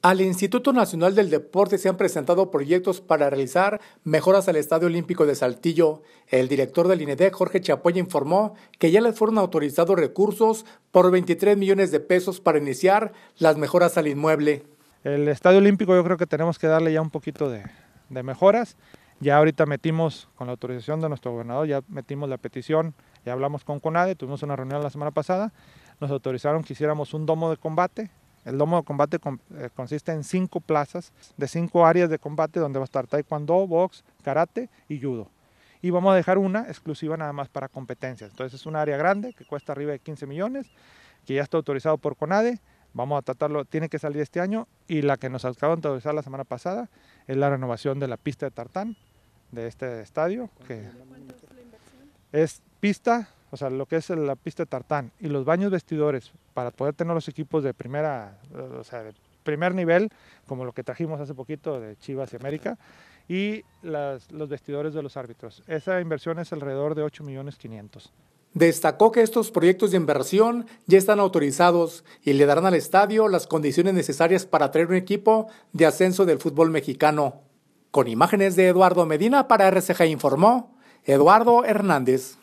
Al Instituto Nacional del Deporte se han presentado proyectos para realizar mejoras al Estadio Olímpico de Saltillo. El director del INED, Jorge Chapoya, informó que ya le fueron autorizados recursos por 23 millones de pesos para iniciar las mejoras al inmueble. El Estadio Olímpico yo creo que tenemos que darle ya un poquito de, de mejoras. Ya ahorita metimos, con la autorización de nuestro gobernador, ya metimos la petición, ya hablamos con CONADE, tuvimos una reunión la semana pasada, nos autorizaron que hiciéramos un domo de combate el domo de combate eh, consiste en cinco plazas de cinco áreas de combate donde va a estar taekwondo, box, karate y judo. Y vamos a dejar una exclusiva nada más para competencias. Entonces es un área grande que cuesta arriba de 15 millones, que ya está autorizado por CONADE. Vamos a tratarlo, tiene que salir este año y la que nos acaban de autorizar la semana pasada es la renovación de la pista de tartán de este estadio. Que es pista, o sea, lo que es la pista de tartán y los baños vestidores para poder tener los equipos de primera, o sea, de primer nivel, como lo que trajimos hace poquito de Chivas y América, y los vestidores de los árbitros. Esa inversión es alrededor de 8 millones 500. Destacó que estos proyectos de inversión ya están autorizados y le darán al estadio las condiciones necesarias para traer un equipo de ascenso del fútbol mexicano. Con imágenes de Eduardo Medina para RCG informó Eduardo Hernández.